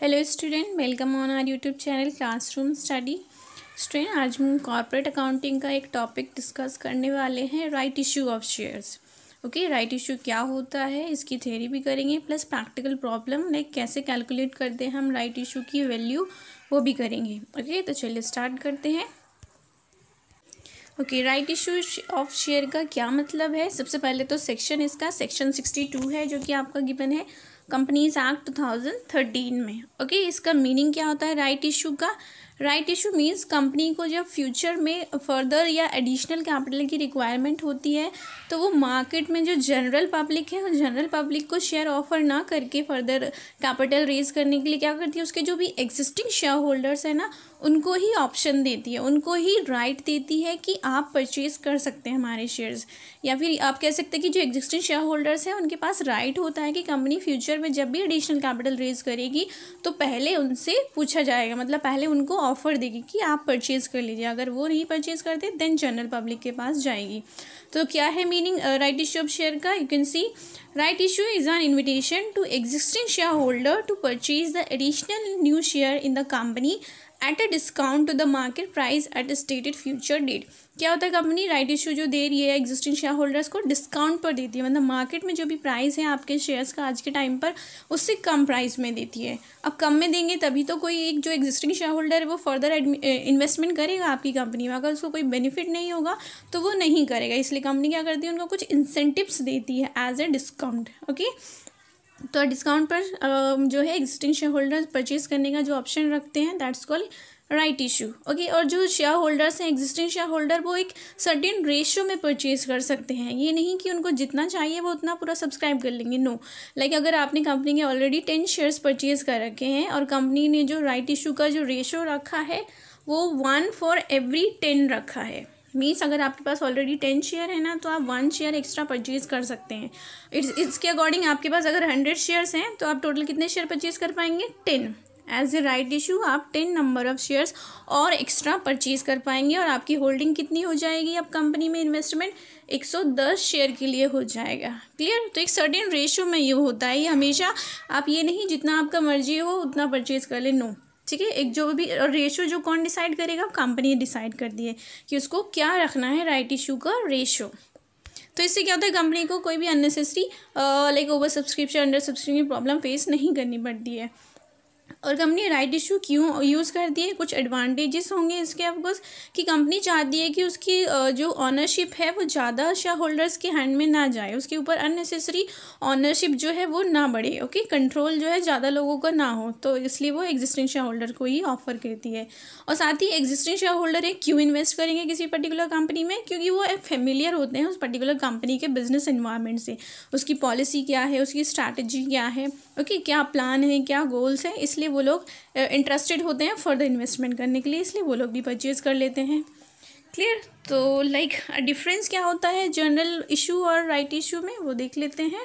Hello student welcome on our YouTube channel classroom study student आज हम corporate accounting का एक टॉपिक डिस्कस करने वाले हैं right issue of shares okay right issue क्या होता है इसकी थ्योरी भी करेंगे प्लस प्रैक्टिकल प्रॉब्लम लाइक कैसे कैलकुलेट करते हैं हम राइट इशू की वैल्यू वो भी करेंगे ओके okay, तो चलिए स्टार्ट करते हैं okay right issue of share का क्या मतलब है सबसे पहले तो सेक्शन इसका सेक्शन सिक्सटी टू है जो कि आपका गिवन है Companies Act two thousand thirteen में ओके okay, इसका मीनिंग क्या होता है राइट right इशू का राइट इशू मीन्स कंपनी को जब फ्यूचर में फर्दर या एडिशनल कैपिटल की रिक्वायरमेंट होती है तो वो मार्केट में जो जनरल पब्लिक है जनरल पब्लिक को शेयर ऑफर ना करके फर्दर कैपिटल रेज करने के लिए क्या करती है उसके जो भी एग्जिस्टिंग शेयर होल्डर्स हैं ना उनको ही ऑप्शन देती है उनको ही राइट देती है कि आप परचेज कर सकते हैं हमारे शेयर्स या फिर आप कह सकते हैं कि जो एग्जिस्टिंग शेयर होल्डर्स हैं उनके पास राइट होता है कि कंपनी फ्यूचर में जब भी एडिशनल कैपिटल रेज करेगी तो पहले उनसे पूछा जाएगा मतलब पहले उनको ऑफ़र देगी कि आप परचेज़ कर लीजिए अगर वो नहीं परचेज़ करते देन जनरल पब्लिक के पास जाएगी तो क्या है meaning right issue of share का you can see right issue is an invitation to existing share holder to purchase the additional new share in the company at a discount to the market price at stated future date क्या होता है company right issue जो दे रही है existing share holders को discount पर देती है मतलब मार्केट में जो भी प्राइस है आपके शेयर्स का आज के टाइम पर उससे कम प्राइस में देती है अब कम में देंगे तभी तो कोई एक जो एग्जिस्टिंग शेयर होल्डर है वो फर्दर इन्वेस्टमेंट करेगा आपकी कंपनी में अगर उसको कोई बेनिफिट नहीं होगा तो वो नहीं करेगा इसलिए कंपनी क्या करती है उनको कुछ इंसेंटिव्स देती है एज ए डिस्काउंट ओके तो डिस्काउंट पर um, जो है एग्जिस्टिंग शेयर होल्डर्स परचेज करने का जो ऑप्शन रखते हैं that's call right issue okay और जो शेयर होल्डर्स हैं एग्जिस्टिंग शेयर होल्डर वो एक सर्टेन रेशियो में परचेज कर सकते हैं ये नहीं कि उनको जितना चाहिए वो उतना पूरा सब्सक्राइब कर लेंगे नो no. लाइक like अगर आपने कंपनी के ऑलरेडी टेन शेयर्स परचेज कर रखे हैं और कंपनी ने जो राइट इशू का जो रेशियो रखा है वो वन फॉर एवरी टेन रखा है मीन्स अगर आपके पास ऑलरेडी टेन शेयर है ना तो आप वन शेयर एक्स्ट्रा परचेज कर सकते हैं इट्स इसके अकॉर्डिंग आपके पास अगर हंड्रेड शेयर्स हैं तो आप टोटल कितने शेयर परचेज कर पाएंगे ten as a right issue आप टेन नंबर ऑफ शेयर्स और एक्स्ट्रा परचेज कर पाएंगे और आपकी होल्डिंग कितनी हो जाएगी अब कंपनी में इन्वेस्टमेंट एक सौ दस शेयर के लिए हो जाएगा क्लियर तो एक सर्टेन रेशियो में ये होता है ये हमेशा आप ये नहीं जितना आपका मर्जी हो उतना परचेज कर ले नो no. ठीक है एक जो भी और रेशो जो कौन डिसाइड करेगा कंपनी डिसाइड कर है कि उसको क्या रखना है राइट इशू का रेशो तो इससे क्या होता है कंपनी को कोई भी unnecessary like over subscription under subscription की प्रॉब्लम फेस नहीं करनी पड़ती है और कंपनी राइट इशू क्यों यूज़ कर दी है कुछ एडवांटेजेस होंगे इसके ऑफकोर्स कि कंपनी चाहती है कि उसकी जो ऑनरशिप है वो ज़्यादा शेयर होल्डर्स के हैंड में ना जाए उसके ऊपर अननेसेसरी ऑनरशिप जो है वो ना बढ़े ओके कंट्रोल जो है ज़्यादा लोगों का ना हो तो इसलिए वो एग्जिस्टिंग शेयर होल्डर को ही ऑफर करती है और साथ ही एग्जिस्टिंग शेयर होल्डर है क्यों इन्वेस्ट करेंगे किसी पर्टिकुलर कंपनी में क्योंकि वो फेमिलियर होते हैं उस पर्टिकुलर कंपनी के बिजनेस इन्वायरमेंट से उसकी पॉलिसी क्या है उसकी स्ट्रैटेजी क्या है ओके क्या प्लान है क्या गोल्स हैं इस इसलिए वो लोग इंटरेस्टेड होते हैं फर्दर इन्वेस्टमेंट करने के लिए इसलिए वो लोग भी परचेज़ कर लेते हैं क्लियर तो लाइक डिफरेंस क्या होता है जनरल इशू और राइट right इशू में वो देख लेते हैं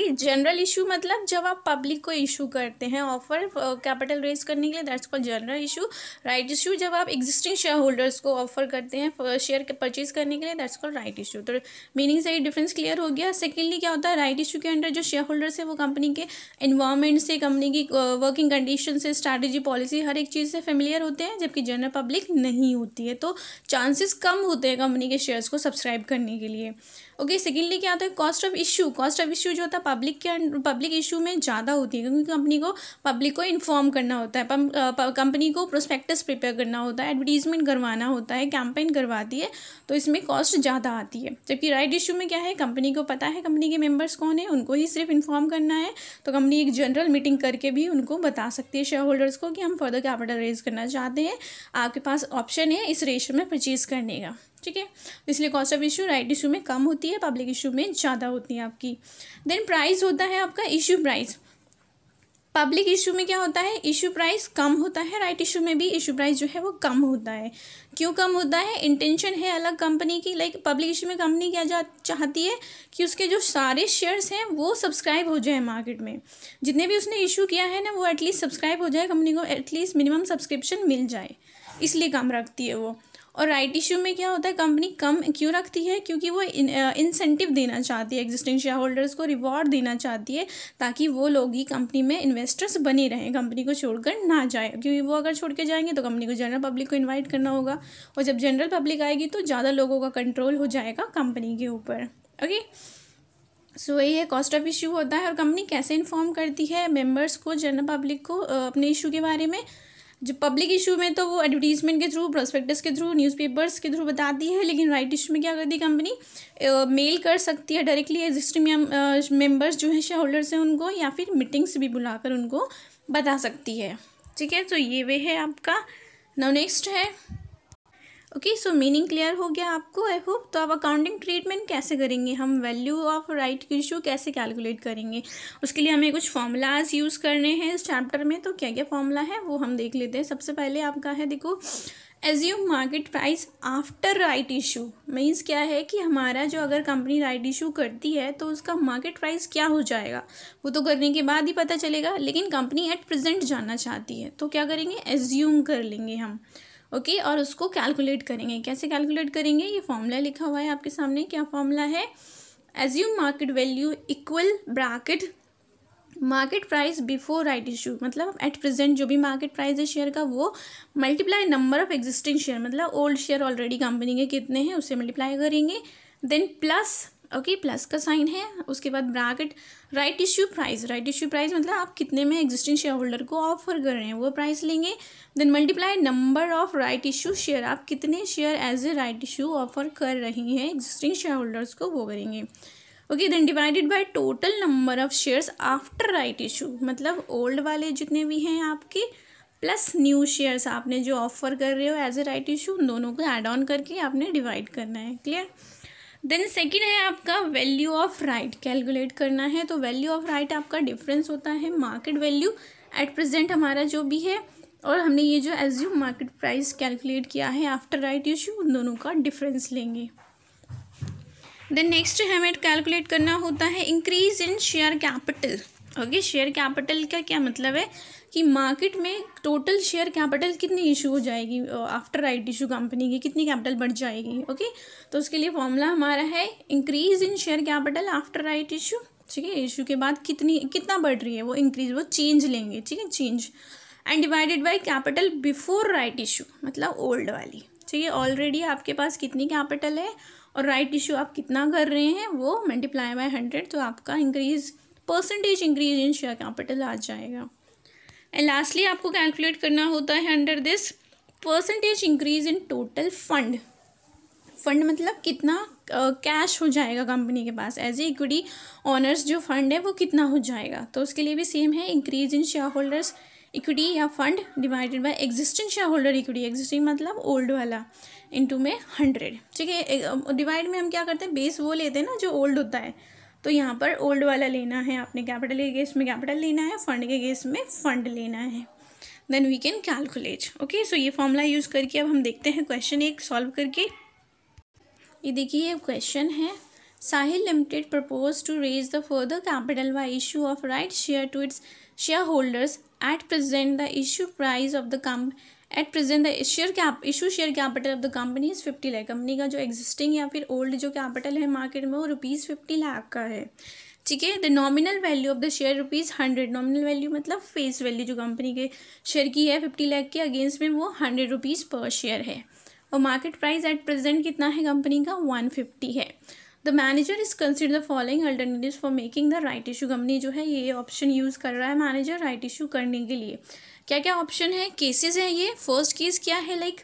जनरल इशू मतलब जब आप पब्लिक को इशू करते हैं ऑफर कैपिटल रेज करने के लिए that's call general issue right issue जब आप एग्जिस्टिंग शेयर होल्डर्स को ऑफर करते हैं शेयर uh, के परचेज करने के लिए दैट्स कॉल राइट इशू तो मीनिंग से ये डिफरेंस क्लियर हो गया सेकेंडली क्या होता है राइट इशू के अंडर जो शेयर होल्डर्स है वो कंपनी के इन्वायरमेंट से कंपनी की वर्किंग uh, कंडीशन से स्ट्रैटेजी पॉलिसी हर एक चीज़ से फेमिलियर होते हैं जबकि जनरल पब्लिक नहीं होती है तो चांसेस कम होते हैं कंपनी के शेयर्स को सब्सक्राइब करने के लिए ओके सेकेंडली क्या होता है cost of issue cost of issue जो होता है पब्लिक के पब्लिक इशू में ज़्यादा होती है क्योंकि कंपनी को पब्लिक को इन्फॉर्म करना होता है कंपनी को प्रोस्पेक्टस प्रिपेयर करना होता है एडवर्टीजमेंट करवाना होता है कैंपेन करवाती है तो इसमें कॉस्ट ज़्यादा आती है जबकि राइट इशू में क्या है कंपनी को पता है कंपनी के मेम्बर्स कौन है उनको ही सिर्फ इन्फॉर्म करना है तो कंपनी एक जनरल मीटिंग करके भी उनको बता सकती है शेयर होल्डर्स को कि हम फर्दर कैपिटल रेज करना चाहते हैं आपके पास ऑप्शन है इस रेशो में परचेज़ करने का ठीक है तो इसलिए cost of issue right issue में कम होती है पब्लिक इशू में ज़्यादा होती है आपकी देन प्राइस होता है आपका इशू प्राइस पब्लिक इशू में क्या होता है इशू प्राइस कम होता है राइट इशू में भी इशू प्राइस जो है वो कम होता है क्यों कम होता है इंटेंशन है अलग कंपनी की लाइक पब्लिक इशू में कंपनी क्या जा चाहती है कि उसके जो सारे शेयर्स हैं वो सब्सक्राइब हो जाए मार्केट में जितने भी उसने इशू किया है ना वो एटलीस्ट सब्सक्राइब हो जाए कंपनी को एटलीस्ट मिनिमम सब्सक्रिप्शन मिल जाए इसलिए कम रखती है वो और राइट इशू में क्या होता है कंपनी कम क्यों रखती है क्योंकि वो इंसेंटिव देना चाहती है एग्जिस्टिंग शेयर होल्डर्स को रिवॉर्ड देना चाहती है ताकि वो लोग ही कंपनी में इन्वेस्टर्स बने रहें कंपनी को छोड़कर ना जाए क्योंकि वो अगर छोड़ के जाएंगे तो कंपनी को जनरल पब्लिक को इन्वाइट करना होगा और जब जनरल पब्लिक आएगी तो ज़्यादा लोगों का कंट्रोल हो जाएगा कंपनी के ऊपर ओके सो so, ये कॉस्ट ऑफ इशू होता है और कंपनी कैसे इन्फॉर्म करती है मेंबर्स को जनरल पब्लिक को अपने इशू के बारे में जो पब्लिक इशू में तो वो एडवर्टीजमेंट के थ्रू प्रोस्पेक्टस के थ्रू न्यूज़पेपर्स के थ्रू बताती है लेकिन राइट इशू में क्या करती है कंपनी मेल कर सकती है डायरेक्टली एग्जिस्टिंग मेम्बर्स जो हैं शेयर होल्डर्स हैं उनको या फिर मीटिंग्स भी बुलाकर उनको बता सकती है ठीक है तो ये वे है आपका नाउ नेक्स्ट है ओके सो मीनिंग क्लियर हो गया आपको आई होप तो आप अकाउंटिंग ट्रीटमेंट कैसे करेंगे हम वैल्यू ऑफ राइट इशू कैसे कैलकुलेट करेंगे उसके लिए हमें कुछ फॉर्मूलाज यूज़ करने हैं इस चैप्टर में तो क्या क्या फॉर्मूला है वो हम देख लेते हैं सबसे पहले आपका है देखो assume market price after right issue means क्या है कि हमारा जो अगर कंपनी राइट इशू करती है तो उसका मार्केट प्राइस क्या हो जाएगा वो तो करने के बाद ही पता चलेगा लेकिन कंपनी एट प्रेजेंट जाना चाहती है तो क्या करेंगे एज्यूम कर लेंगे हम ओके और उसको कैलकुलेट करेंगे कैसे कैलकुलेट करेंगे ये फॉर्मूला लिखा हुआ है आपके सामने क्या फॉर्मूला है assume market value equal bracket market price before right issue मतलब एट प्रेजेंट जो भी मार्केट प्राइस है शेयर का वो multiply number of existing share मतलब ओल्ड शेयर ऑलरेडी कंपनी के कितने हैं उसे मल्टीप्लाई करेंगे then plus okay okay, plus का साइन है उसके बाद bracket right issue price right issue price मतलब आप कितने में एग्जिस्टिंग शेयर होल्डर को ऑफर कर रहे हैं वो प्राइस लेंगे then multiply number of right issue share आप कितने share as a right issue offer कर रही हैं एग्जिस्टिंग शेयर होल्डर्स को वो करेंगे okay then divided by total number of shares after right issue मतलब ओल्ड वाले जितने भी हैं आपके प्लस न्यू शेयर्स आपने जो ऑफर कर रहे हो एज ए राइट इशू दोनों को एड ऑन करके आपने डिवाइड करना है क्लियर देन सेकेंड है आपका वैल्यू ऑफ राइट कैलकुलेट करना है तो वैल्यू ऑफ राइट आपका डिफरेंस होता है मार्केट वैल्यू एट प्रेजेंट हमारा जो भी है और हमने ये जो एज्यूम मार्केट प्राइस कैलकुलेट किया है आफ्टर राइट इश्यू उन दोनों का डिफरेंस लेंगे देन नेक्स्ट हमें कैलकुलेट करना होता है increase in share capital okay share capital का क्या मतलब है कि मार्केट में टोटल शेयर कैपिटल कितनी इशू हो जाएगी आफ्टर राइट इशू कंपनी की कितनी कैपिटल बढ़ जाएगी ओके तो उसके लिए फॉर्मूला हमारा है increase in share capital after right issue ठीक है इशू के बाद कितनी कितना बढ़ रही है वो इंक्रीज वो चेंज लेंगे ठीक है change and divided by capital before right issue मतलब ओल्ड वाली ठीक है ऑलरेडी आपके पास कितनी कैपिटल है और राइट इशू आप कितना कर रहे हैं वो मल्टीप्लाई बाय हंड्रेड तो आपका increase percentage increase in share capital आ जाएगा एंड लास्टली आपको कैलकुलेट करना होता है under this percentage increase in total fund fund मतलब कितना कैश uh, हो जाएगा कंपनी के पास एज ए इक्विटी ऑनर्स जो फंड है वो कितना हो जाएगा तो उसके लिए भी सेम है increase in share holders equity या fund divided by existing share holder equity existing मतलब ओल्ड वाला इनटू में हंड्रेड ठीक है डिवाइड में हम क्या करते हैं बेस वो लेते हैं ना जो ओल्ड होता है तो यहाँ पर ओल्ड वाला लेना है आपने कैपिटल के केस में कैपिटल लेना है फंड के केस में फंड लेना है then we can calculate okay so ये फॉर्मूला यूज़ करके अब हम देखते हैं क्वेश्चन एक सॉल्व करके ये देखिए ये क्वेश्चन है Sahil limited propose to raise the further capital by issue of right share to its share holders at present the issue price of the come at present the share cap issue share capital of the company is fifty lakh company का जो existing या फिर old जो capital है market में वो rupees fifty lakh का है ठीक है the nominal value of the share rupees hundred nominal value मतलब फेस वैल्यू जो कंपनी के शेयर की है फिफ्टी लैख के अगेंस्ट में वो हंड्रेड रुपीज़ पर शेयर है और मार्केट प्राइस एट प्रेजेंट कितना है कंपनी का वन फिफ्टी है the manager is consider the following alternative for making the right issue company जो है ये ऑप्शन यूज़ कर रहा है मैनेजर राइट इशू करने के लिए क्या क्या ऑप्शन है केसेस हैं ये फर्स्ट केस क्या है like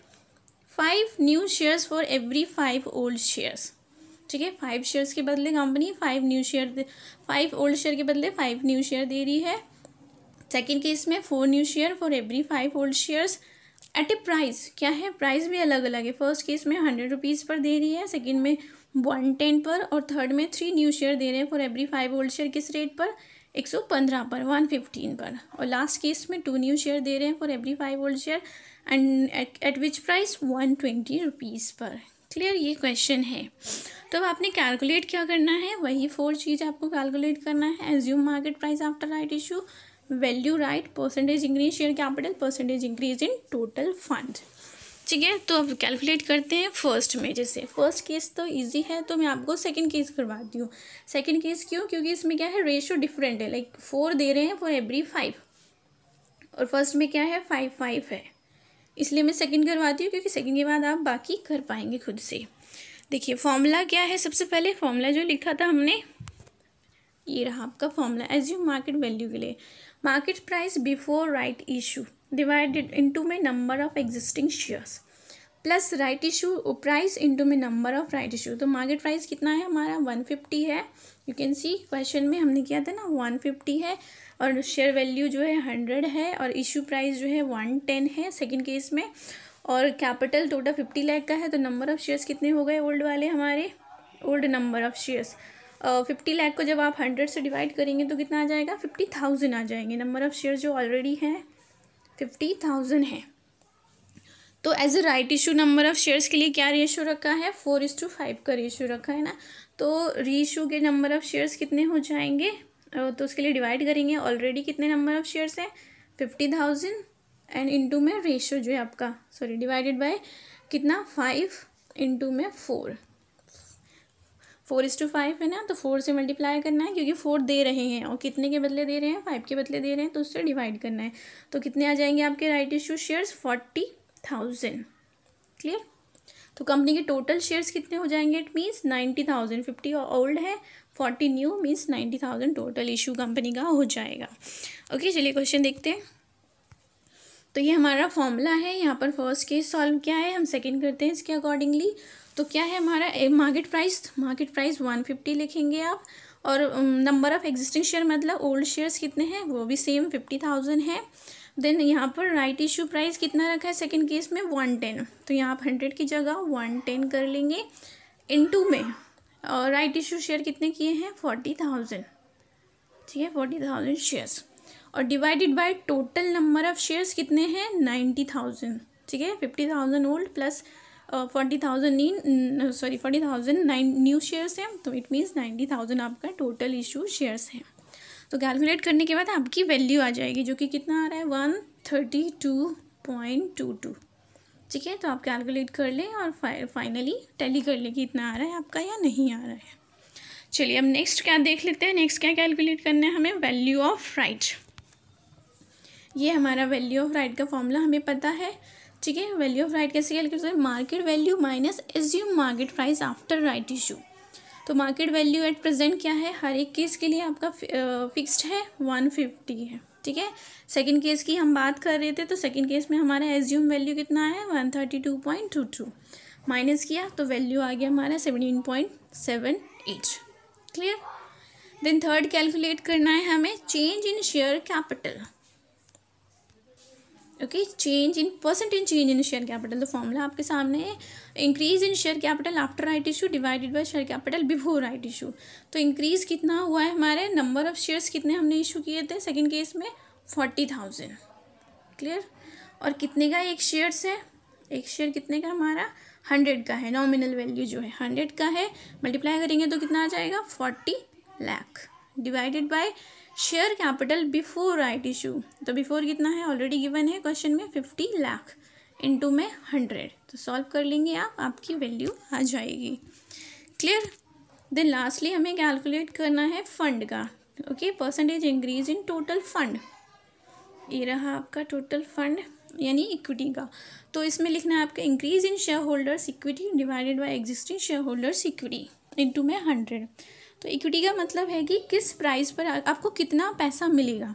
five new shares for every five old shares ठीक है फाइव शेयर्स के बदले company five new share five old share के बदले फाइव न्यू शेयर दे रही है सेकेंड केस में four new share for every five old shares at a price क्या है प्राइस भी अलग अलग है फर्स्ट केस में हंड्रेड रुपीज़ पर दे रही है सेकेंड में वन टेन पर और थर्ड में थ्री न्यू शेयर दे रहे हैं for every five old share किस रेट पर एक सौ पंद्रह पर वन फिफ्टीन पर और लास्ट केस में टू न्यू शेयर दे रहे हैं for every five old share and at which price one twenty rupees पर क्लियर ये क्वेश्चन है तो अब आपने कैलकुलेट क्या करना है वही फोर चीज़ आपको कैलकुलेट करना है assume market price after right issue value right percentage increase share capital percentage increase in total fund ठीक है तो अब कैलकुलेट करते हैं फर्स्ट में जैसे फर्स्ट केस तो इजी है तो मैं आपको सेकंड केस करवाती हूँ सेकंड केस क्यों क्योंकि इसमें क्या है रेशियो डिफरेंट है लाइक फोर दे रहे हैं फॉर एवरी फाइव और फर्स्ट में क्या है फाइव फाइव है इसलिए मैं सेकंड करवाती हूँ क्योंकि सेकंड के बाद आप बाकी कर पाएंगे खुद से देखिए फॉर्मूला क्या है सबसे पहले फॉर्मूला जो लिखा था हमने ये रहा आपका formula assume market value के लिए market price before right issue divided into में number of existing shares plus right issue price into में नंबर ऑफ राइट इशू तो मार्केट प्राइस कितना है हमारा वन फिफ्टी है यू कैन सी क्वेश्चन में हमने किया था ना वन फिफ्टी है और शेयर वैल्यू जो है हंड्रेड है और इशू प्राइस जो है वन टेन है सेकेंड केस में और कैपिटल टोटल फिफ्टी लैख का है तो नंबर ऑफ़ शेयर्स कितने हो गए ओल्ड वाले हमारे old number of shares fifty lakh को जब आप हंड्रेड से डिवाइड करेंगे तो कितना आ जाएगा फिफ्टी थाउजेंड आ जाएंगे नंबर ऑफ़ शेयर जो ऑलरेडी हैं फिफ्टी थाउजेंड है तो as a right issue number of shares के लिए क्या रेशो रखा है फोर इस टू फाइव का रेशो रखा है ना तो रीशू के नंबर ऑफ शेयर्स कितने हो जाएंगे तो उसके लिए डिवाइड करेंगे ऑलरेडी कितने नंबर ऑफ शेयर्स हैं फिफ्टी थाउजेंड एंड इंटू में रेशो जो है आपका सॉरी डिवाइडेड बाय कितना फाइव इंटू में four four is to five है ना तो फोर से मल्टीप्लाई करना है क्योंकि फोर दे रहे हैं और कितने के बदले दे रहे हैं फाइव के बदले दे रहे हैं तो उससे डिवाइड करना है तो कितने आ जाएंगे आपके right issue shares forty thousand clear तो कंपनी के टोटल शेयर्स कितने हो जाएंगे it means ninety thousand fifty old है forty new means ninety thousand total issue company का हो जाएगा ओके चलिए क्वेश्चन देखते हैं तो ये हमारा फॉर्मूला है यहाँ पर फर्स्ट केस सॉल्व क्या है हम सेकंड करते हैं इसके अकॉर्डिंगली तो क्या है हमारा market price market price one fifty लिखेंगे आप और नंबर ऑफ़ एग्जिस्टिंग शेयर मतलब ओल्ड शेयर्स कितने हैं वो भी सेम फिफ्टी थाउजेंड है देन यहाँ पर राइट इशू प्राइस कितना रखा है सेकेंड केस में वन टेन तो यहाँ आप हंड्रेड की जगह वन टेन कर लेंगे इन टू में और राइट इशू शेयर कितने किए हैं फोर्टी थाउजेंड ठीक है फोर्टी थाउजेंड शेयर्स और divided by total number of shares कितने हैं नाइन्टी थाउजेंड ठीक है fifty thousand old plus forty thousand नी sorry forty thousand nine new shares हैं तो इट मीन्स नाइन्टी थाउजेंड आपका टोटल इशू शेयर्स हैं तो कैलकुलेट करने के बाद आपकी वैल्यू आ जाएगी जो कि कितना आ रहा है one thirty two point two two ठीक है तो आप कैलकुलेट कर लें और फाइनली टैली कर लें कि इतना आ रहा है आपका या नहीं आ रहा है चलिए अब नेक्स्ट क्या देख लेते हैं नेक्स्ट क्या कैलकुलेट करना है हमें वैल्यू ऑफ राइट ये हमारा वैल्यू ऑफ राइट का फॉर्मूला हमें पता है ठीक है वैल्यू ऑफ राइट कैसे कैलकुलेट करें market value minus assume market price after right issue तो मार्केट वैल्यू एट प्रेजेंट क्या है हर एक केस के लिए आपका फिक्स्ड है वन फिफ्टी है ठीक है सेकेंड केस की हम बात कर रहे थे तो सेकेंड केस में हमारा एज्यूम वैल्यू कितना है one thirty two point two two minus किया तो वैल्यू आ गया हमारा seventeen point seven eight clear then third calculate करना है हमें change in share capital okay change in percentage change in share capital तो फॉर्मूला आपके सामने है increase in share capital after right issue divided by share capital before right issue तो increase कितना हुआ है हमारे नंबर ऑफ शेयर्स कितने हमने इशू किए थे सेकेंड केस में फोर्टी थाउजेंड क्लियर और कितने का एक शेयर्स है एक शेयर कितने का हमारा हंड्रेड का है नॉमिनल वैल्यू जो है हंड्रेड का है मल्टीप्लाई करेंगे तो कितना आ जाएगा forty lakh divided by share capital before right issue तो बिफोर कितना है ऑलरेडी गिवन है क्वेश्चन में फिफ्टी लाख इंटू में हंड्रेड तो सॉल्व कर लेंगे आप आपकी वैल्यू आ जाएगी क्लियर देन लास्टली हमें कैलकुलेट करना है फंड का okay percentage increase in total fund ये रहा आपका टोटल फंड यानी इक्विटी का तो इसमें लिखना है आपका increase in share holders equity divided by existing share holders equity into में हंड्रेड तो इक्विटी का मतलब है कि किस प्राइस पर आपको कितना पैसा मिलेगा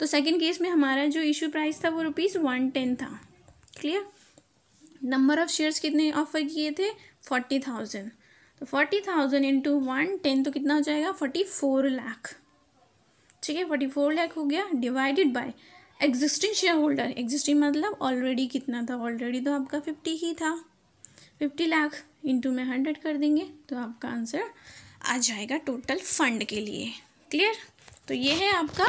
तो सेकंड केस में हमारा जो इशू प्राइस था वो रुपीज़ वन टेन था क्लियर नंबर ऑफ शेयर्स कितने ऑफर किए थे फोर्टी थाउजेंड तो forty thousand into one ten तो कितना हो जाएगा फोर्टी फोर लाख ठीक है फोर्टी फोर लाख हो गया divided by existing share holder existing मतलब ऑलरेडी कितना था ऑलरेडी तो आपका फिफ्टी ही था फिफ्टी लाख इंटू में हंड्रेड कर देंगे तो आपका आंसर आ जाएगा टोटल फंड के लिए क्लियर तो ये है आपका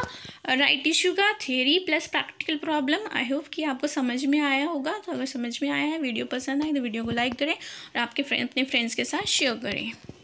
राइट इशू का theory plus practical problem I hope कि आपको समझ में आया होगा तो अगर समझ में आया है वीडियो पसंद आए तो वीडियो को लाइक करें और आपके फ्रेंड अपने फ्रेंड्स के साथ शेयर करें